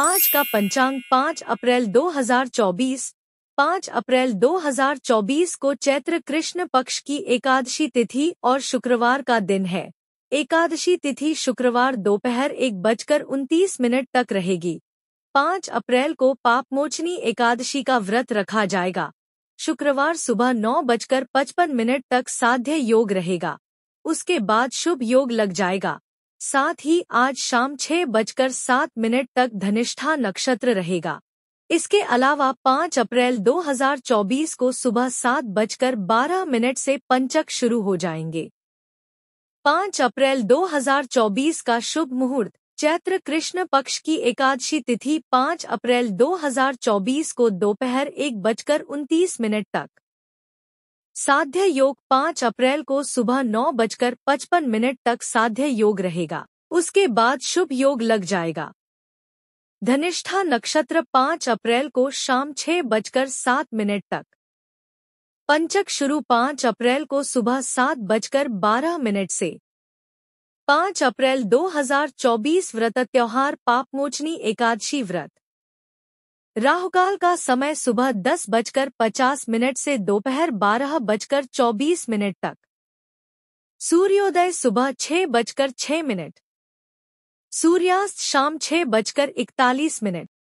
आज का पंचांग 5 अप्रैल 2024 5 अप्रैल 2024 को चैत्र कृष्ण पक्ष की एकादशी तिथि और शुक्रवार का दिन है एकादशी तिथि शुक्रवार दोपहर एक बजकर उनतीस मिनट तक रहेगी 5 अप्रैल को पापमोचनी एकादशी का व्रत रखा जाएगा शुक्रवार सुबह नौ बजकर पचपन मिनट तक साध्य योग रहेगा उसके बाद शुभ योग लग जाएगा साथ ही आज शाम छह बजकर सात मिनट तक धनिष्ठा नक्षत्र रहेगा इसके अलावा 5 अप्रैल 2024 को सुबह सात बजकर बारह मिनट से पंचक शुरू हो जाएंगे 5 अप्रैल 2024 का शुभ मुहूर्त चैत्र कृष्ण पक्ष की एकादशी तिथि 5 अप्रैल 2024 को दोपहर एक बजकर उनतीस मिनट तक साध्य योग 5 अप्रैल को सुबह नौ बजकर पचपन मिनट तक साध्य योग रहेगा उसके बाद शुभ योग लग जाएगा धनिष्ठा नक्षत्र 5 अप्रैल को शाम छह बजकर सात मिनट तक पंचक शुरू 5 अप्रैल को सुबह सात बजकर बारह मिनट से 5 अप्रैल 2024 व्रत त्योहार पापमोचनी एकादशी व्रत राहुकाल का समय सुबह दस बजकर पचास मिनट से दोपहर बारह बजकर चौबीस मिनट तक सूर्योदय सुबह छह बजकर छह मिनट सूर्यास्त शाम छह बजकर इकतालीस मिनट